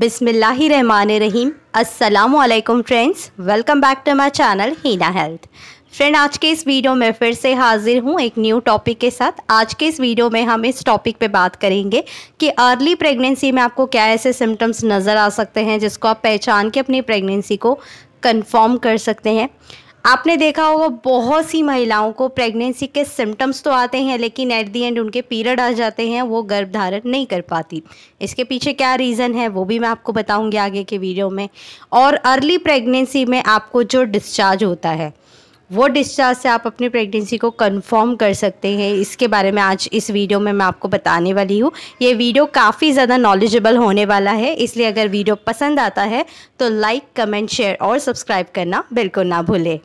बिसमीम असलम friends welcome back to my channel Heena health friend आज के इस वीडियो में फिर से हाजिर हूँ एक न्यू टॉपिक के साथ आज के इस वीडियो में हम इस टॉपिक पे बात करेंगे कि अर्ली प्रेगनेंसी में आपको क्या ऐसे सिम्टम्स नज़र आ सकते हैं जिसको आप पहचान के अपनी प्रेगनेंसी को कन्फर्म कर सकते हैं आपने देखा होगा बहुत सी महिलाओं को प्रेगनेंसी के सिम्टम्स तो आते हैं लेकिन एट दी एंड उनके पीरियड आ जाते हैं वो गर्भ धारण नहीं कर पाती इसके पीछे क्या रीज़न है वो भी मैं आपको बताऊंगी आगे के वीडियो में और अर्ली प्रेगनेंसी में आपको जो डिस्चार्ज होता है वो डिस्चार्ज से आप अपनी प्रेगनेंसी को कंफर्म कर सकते हैं इसके बारे में आज इस वीडियो में मैं आपको बताने वाली हूँ ये वीडियो काफ़ी ज़्यादा नॉलेजेबल होने वाला है इसलिए अगर वीडियो पसंद आता है तो लाइक कमेंट शेयर और सब्सक्राइब करना बिल्कुल ना भूलें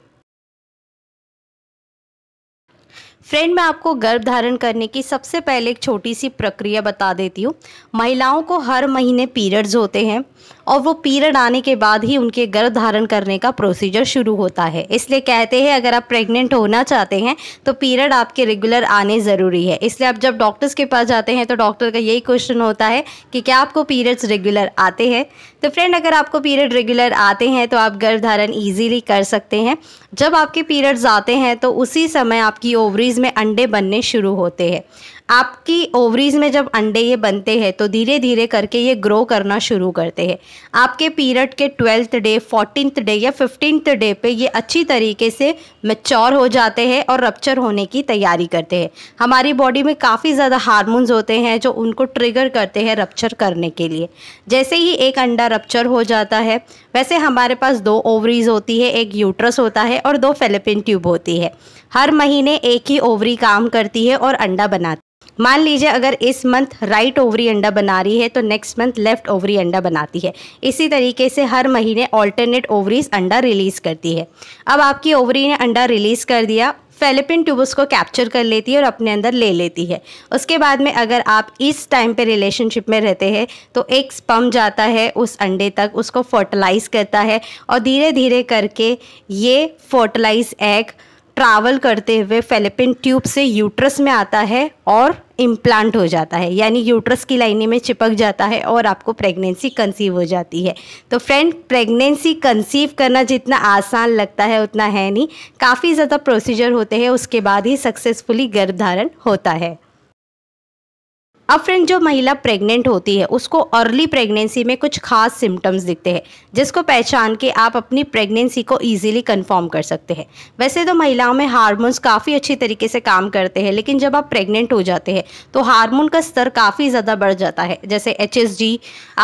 फ्रेंड मैं आपको गर्भ धारण करने की सबसे पहले एक छोटी सी प्रक्रिया बता देती हूँ महिलाओं को हर महीने पीरियड्स होते हैं और वो पीरियड आने के बाद ही उनके गर्भ धारण करने का प्रोसीजर शुरू होता है इसलिए कहते हैं अगर आप प्रेग्नेंट होना चाहते हैं तो पीरियड आपके रेगुलर आने ज़रूरी है इसलिए आप जब डॉक्टर्स के पास जाते हैं तो डॉक्टर का यही क्वेश्चन होता है कि क्या आपको पीरियड्स रेगुलर आते हैं तो फ्रेंड अगर आपको पीरियड रेगुलर आते हैं तो आप गर्भ धारण ईजीली कर सकते हैं जब आपके पीरियड्स आते हैं तो उसी समय आपकी ओवरीज में अंडे बनने शुरू होते हैं आपकी ओवरीज में जब अंडे ये बनते हैं तो धीरे धीरे करके ये ग्रो करना शुरू करते हैं आपके पीरियड के ट्वेल्थ डे फोर्टीनथ डे या फिफ्टीन डे पे ये अच्छी तरीके से मेच्योर हो जाते हैं और रप्चर होने की तैयारी करते हैं हमारी बॉडी में काफ़ी ज़्यादा हारमोन्स होते हैं जो उनको ट्रिगर करते हैं रप्चर करने के लिए जैसे ही एक अंडा रप्चर हो जाता है वैसे हमारे पास दो ओवरीज होती है एक यूट्रस होता है और दो फेलेपिन ट्यूब होती है हर महीने एक ही ओवरी काम करती है और अंडा बनाती मान लीजिए अगर इस मंथ राइट ओवरी अंडा बना रही है तो नेक्स्ट मंथ लेफ्ट ओवरी अंडा बनाती है इसी तरीके से हर महीने ऑल्टरनेट ओवरीज अंडा रिलीज़ करती है अब आपकी ओवरी ने अंडा रिलीज़ कर दिया फेलिपिन ट्यूब्स को कैप्चर कर लेती है और अपने अंदर ले लेती है उसके बाद में अगर आप इस टाइम पे रिलेशनशिप में रहते हैं तो एक स्पम जाता है उस अंडे तक उसको फर्टिलाइज़ करता है और धीरे धीरे करके ये फर्टिलाइज एग ट्रैवल करते हुए फेलेपिन ट्यूब से यूट्रस में आता है और इम्प्लांट हो जाता है यानी यूट्रस की लाइने में चिपक जाता है और आपको प्रेगनेंसी कंसीव हो जाती है तो फ्रेंड प्रेगनेंसी कंसीव करना जितना आसान लगता है उतना है नहीं काफ़ी ज़्यादा प्रोसीजर होते हैं उसके बाद ही सक्सेसफुली गर्भधारण होता है अब फ्रेंड जो महिला प्रेग्नेंट होती है उसको अर्ली प्रेगनेंसी में कुछ खास सिम्टम्स दिखते हैं जिसको पहचान के आप अपनी प्रेगनेंसी को इजीली कंफर्म कर सकते हैं वैसे तो महिलाओं में हार्मोन्स काफ़ी अच्छी तरीके से काम करते हैं लेकिन जब आप प्रेग्नेंट हो जाते हैं तो हार्मोन का स्तर काफ़ी ज़्यादा बढ़ जाता है जैसे एच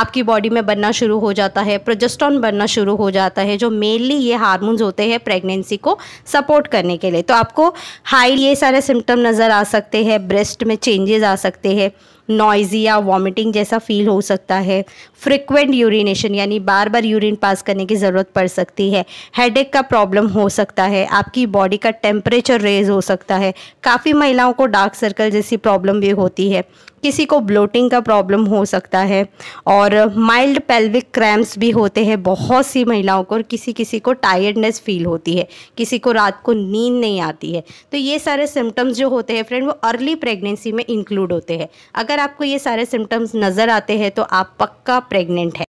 आपकी बॉडी में बनना शुरू हो जाता है प्रोजेस्टॉन बनना शुरू हो जाता है जो मेनली ये हारमोन्स होते हैं प्रेगनेंसी को सपोर्ट करने के लिए तो आपको हाई ये सारे सिम्टम नज़र आ सकते हैं ब्रेस्ट में चेंजेस आ सकते हैं नॉइजी या वॉमिटिंग जैसा फील हो सकता है फ्रिक्वेंट यूरिनेशन यानी बार बार यूरिन पास करने की ज़रूरत पड़ सकती है हेडेक का प्रॉब्लम हो सकता है आपकी बॉडी का टेम्परेचर रेज हो सकता है काफ़ी महिलाओं को डार्क सर्कल जैसी प्रॉब्लम भी होती है किसी को ब्लोटिंग का प्रॉब्लम हो सकता है और माइल्ड पेल्विक क्रैम्प्स भी होते हैं बहुत सी महिलाओं को और किसी किसी को टायर्डनेस फील होती है किसी को रात को नींद नहीं आती है तो ये सारे सिम्टम्स जो होते हैं फ्रेंड वो अर्ली प्रेगनेंसी में इंक्लूड होते हैं अगर आपको ये सारे सिम्टम्स नज़र आते हैं तो आप पक्का प्रेग्नेंट हैं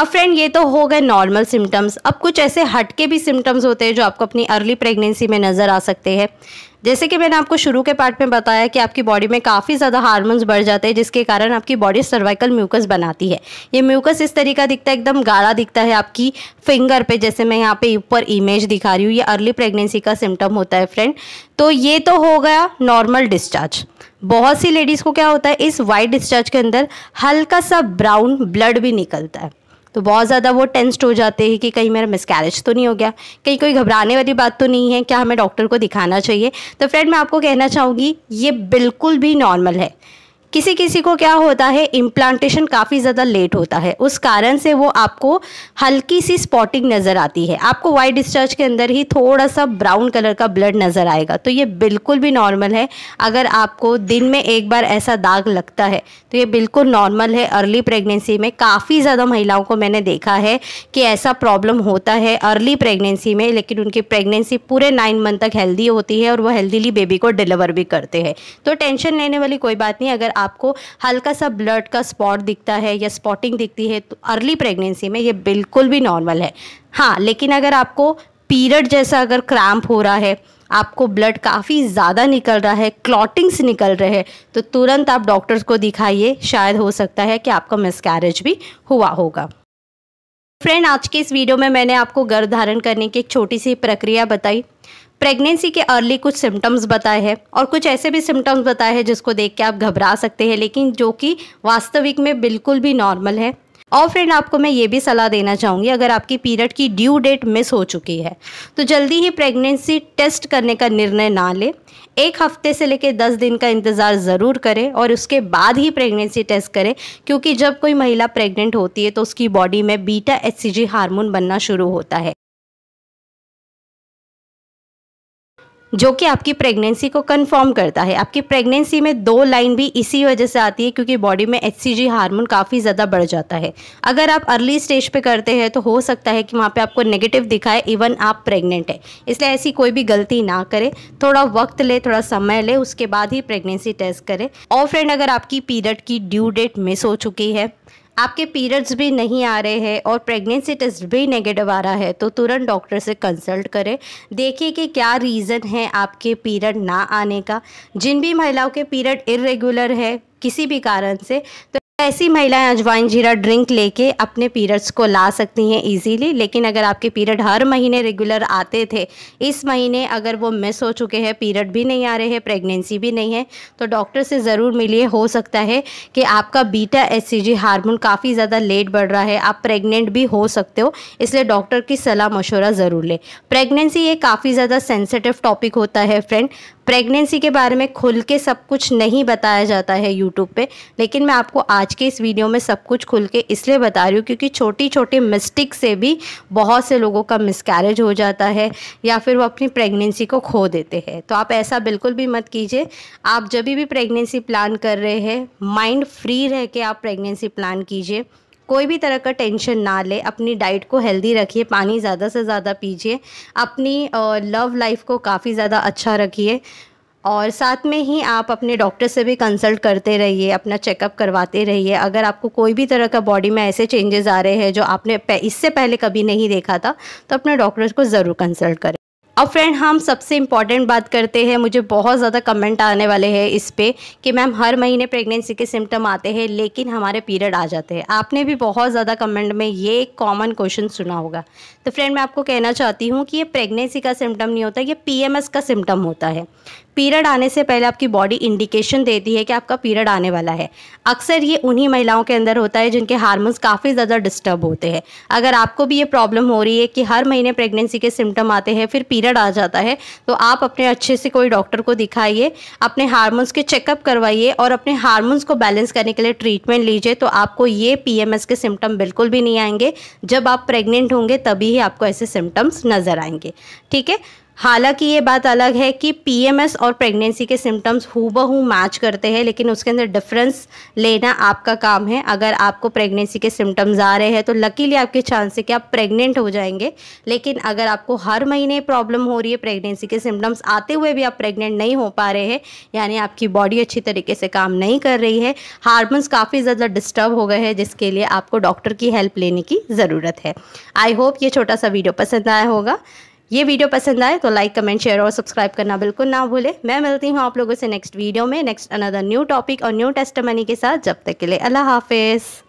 अब फ्रेंड ये तो हो गए नॉर्मल सिम्टम्स अब कुछ ऐसे हटके भी सिम्टम्स होते हैं जो आपको अपनी अर्ली प्रेगनेंसी में नज़र आ सकते हैं जैसे कि मैंने आपको शुरू के पार्ट में बताया कि आपकी बॉडी में काफ़ी ज़्यादा हार्मोन्स बढ़ जाते हैं जिसके कारण आपकी बॉडी सर्वाइकल म्यूकस बनाती है ये म्यूकस इस तरीका दिखता है एकदम गाढ़ा दिखता है आपकी फिंगर पे जैसे मैं यहाँ पे ऊपर इमेज दिखा रही हूँ ये अर्ली प्रेगनेंसी का सिम्टम होता है फ्रेंड तो ये तो हो गया नॉर्मल डिस्चार्ज बहुत सी लेडीज़ को क्या होता है इस वाइट डिस्चार्ज के अंदर हल्का सा ब्राउन ब्लड भी निकलता है तो बहुत ज़्यादा वो टेंस्ड हो जाते हैं कि कहीं मेरा मिसकैरेज तो नहीं हो गया कहीं कोई घबराने वाली बात तो नहीं है क्या हमें डॉक्टर को दिखाना चाहिए तो फ्रेंड मैं आपको कहना चाहूँगी ये बिल्कुल भी नॉर्मल है किसी किसी को क्या होता है इम्प्लांटेशन काफ़ी ज़्यादा लेट होता है उस कारण से वो आपको हल्की सी स्पॉटिंग नज़र आती है आपको वाइट डिस्चार्ज के अंदर ही थोड़ा सा ब्राउन कलर का ब्लड नज़र आएगा तो ये बिल्कुल भी नॉर्मल है अगर आपको दिन में एक बार ऐसा दाग लगता है तो ये बिल्कुल नॉर्मल है अर्ली प्रेगनेंसी में काफ़ी ज़्यादा महिलाओं को मैंने देखा है कि ऐसा प्रॉब्लम होता है अर्ली प्रेगनेंसी में लेकिन उनकी प्रेगनेंसी पूरे नाइन मंथ तक हेल्दी होती है और वो हेल्दीली बेबी को डिलीवर भी करते हैं तो टेंशन लेने वाली कोई बात नहीं अगर आपको हल्का सा ब्लड का स्पॉट दिखता है या स्पॉटिंग दिखती है तो अर्ली प्रेगनेंसी में ये बिल्कुल भी नॉर्मल है हाँ लेकिन अगर आपको पीरियड जैसा अगर क्रैम्प हो रहा है आपको ब्लड काफ़ी ज़्यादा निकल रहा है क्लॉटिंग्स निकल रहे हैं तो तुरंत आप डॉक्टर्स को दिखाइए शायद हो सकता है कि आपका मिसकैरेज भी हुआ होगा फ्रेंड आज के इस वीडियो में मैंने आपको गर्भ धारण करने की एक छोटी सी प्रक्रिया बताई प्रेगनेंसी के अर्ली कुछ सिम्टम्स बताए हैं और कुछ ऐसे भी सिम्टम्स बताए हैं जिसको देख के आप घबरा सकते हैं लेकिन जो कि वास्तविक में बिल्कुल भी नॉर्मल है और फ्रेंड आपको मैं ये भी सलाह देना चाहूँगी अगर आपकी पीरियड की ड्यू डेट मिस हो चुकी है तो जल्दी ही प्रेगनेंसी टेस्ट करने का निर्णय ना लें एक हफ्ते से लेकर दस दिन का इंतज़ार ज़रूर करें और उसके बाद ही प्रेगनेंसी टेस्ट करें क्योंकि जब कोई महिला प्रेग्नेंट होती है तो उसकी बॉडी में बीटा एच हार्मोन बनना शुरू होता है जो कि आपकी प्रेगनेंसी को कंफर्म करता है आपकी प्रेगनेंसी में दो लाइन भी इसी वजह से आती है क्योंकि बॉडी में एच हार्मोन काफ़ी ज़्यादा बढ़ जाता है अगर आप अर्ली स्टेज पे करते हैं तो हो सकता है कि वहाँ पे आपको नेगेटिव दिखाए इवन आप प्रेग्नेंट है इसलिए ऐसी कोई भी गलती ना करें थोड़ा वक्त ले थोड़ा समय ले उसके बाद ही प्रेगनेंसी टेस्ट करें और फ्रेंड अगर आपकी पीरियड की ड्यू डेट मिस हो चुकी है आपके पीरियड्स भी नहीं आ रहे हैं और प्रेगनेंसी टेस्ट भी नेगेटिव आ रहा है तो तुरंत डॉक्टर से कंसल्ट करें देखिए कि क्या रीज़न है आपके पीरियड ना आने का जिन भी महिलाओं के पीरियड इरेगुलर है किसी भी कारण से तो ऐसी महिलाएं अजवाइन जीरा ड्रिंक लेके अपने पीरियड्स को ला सकती हैं इजीली लेकिन अगर आपके पीरियड हर महीने रेगुलर आते थे इस महीने अगर वो मिस हो चुके हैं पीरियड भी नहीं आ रहे हैं प्रेगनेंसी भी नहीं है तो डॉक्टर से ज़रूर मिलिए हो सकता है कि आपका बीटा एस हार्मोन काफ़ी ज़्यादा लेट बढ़ रहा है आप प्रेगनेंट भी हो सकते हो इसलिए डॉक्टर की सलाह मशूरा ज़रूर लें प्रेगनेंसी ये काफ़ी ज़्यादा सेंसिटिव टॉपिक होता है फ्रेंड प्रेगनेंसी के बारे में खुल के सब कुछ नहीं बताया जाता है यूट्यूब पे लेकिन मैं आपको आज के इस वीडियो में सब कुछ खुल के इसलिए बता रही हूँ क्योंकि छोटी छोटी मिस्टेक से भी बहुत से लोगों का मिसकैरेज हो जाता है या फिर वो अपनी प्रेगनेंसी को खो देते हैं तो आप ऐसा बिल्कुल भी मत कीजिए आप जब भी प्रेगनेंसी प्लान कर रहे हैं माइंड फ्री रह के आप प्रेगनेंसी प्लान कीजिए कोई भी तरह का टेंशन ना ले अपनी डाइट को हेल्दी रखिए पानी ज़्यादा से ज़्यादा पीजिए अपनी लव लाइफ को काफ़ी ज़्यादा अच्छा रखिए और साथ में ही आप अपने डॉक्टर से भी कंसल्ट करते रहिए अपना चेकअप करवाते रहिए अगर आपको कोई भी तरह का बॉडी में ऐसे चेंजेस आ रहे हैं जो आपने इससे पहले कभी नहीं देखा था तो अपने डॉक्टर को ज़रूर कंसल्ट करें अब फ्रेंड हम सबसे इम्पॉर्टेंट बात करते हैं मुझे बहुत ज़्यादा कमेंट आने वाले हैं इस पर कि मैम हर महीने प्रेगनेंसी के सिम्टम आते हैं लेकिन हमारे पीरियड आ जाते हैं आपने भी बहुत ज़्यादा कमेंट में ये एक कॉमन क्वेश्चन सुना होगा तो फ्रेंड मैं आपको कहना चाहती हूँ कि ये प्रेगनेंसी का सिम्टम नहीं होता ये पी का सिम्टम होता है पीरियड आने से पहले आपकी बॉडी इंडिकेशन देती है कि आपका पीरियड आने वाला है अक्सर ये उन्हीं महिलाओं के अंदर होता है जिनके हार्मोन्स काफ़ी ज़्यादा डिस्टर्ब होते हैं अगर आपको भी ये प्रॉब्लम हो रही है कि हर महीने प्रेगनेंसी के सिम्टम आते हैं फिर पीरियड आ जाता है तो आप अपने अच्छे से कोई डॉक्टर को दिखाइए अपने हारमोन्स के चेकअप करवाइए और अपने हारमोन्स को बैलेंस करने के लिए ट्रीटमेंट लीजिए तो आपको ये पी के सिम्टम बिल्कुल भी नहीं आएंगे जब आप प्रेगनेंट होंगे तभी ही आपको ऐसे सिम्टम्स नज़र आएंगे ठीक है हालांकि ये बात अलग है कि पीएमएस और प्रेगनेंसी के सिम्टम्स हु मैच करते हैं लेकिन उसके अंदर डिफरेंस लेना आपका काम है अगर आपको प्रेगनेंसी के सिम्टम्स आ रहे हैं तो लकीली आपके चांस है कि आप प्रेग्नेंट हो जाएंगे लेकिन अगर आपको हर महीने प्रॉब्लम हो रही है प्रेगनेंसी के सिम्टम्स आते हुए भी आप प्रेग्नेंट नहीं हो पा रहे हैं यानी आपकी बॉडी अच्छी तरीके से काम नहीं कर रही है हारमोन्स काफ़ी ज़्यादा डिस्टर्ब हो गए हैं जिसके लिए आपको डॉक्टर की हेल्प लेने की ज़रूरत है आई होप ये छोटा सा वीडियो पसंद आया होगा ये वीडियो पसंद आए तो लाइक कमेंट शेयर और सब्सक्राइब करना बिल्कुल ना भूले मैं मिलती हूँ आप लोगों से नेक्स्ट वीडियो में नेक्स्ट अनदर न्यू टॉपिक और न्यू टेस्ट के साथ जब तक के लिए अल्लाह हाफिज़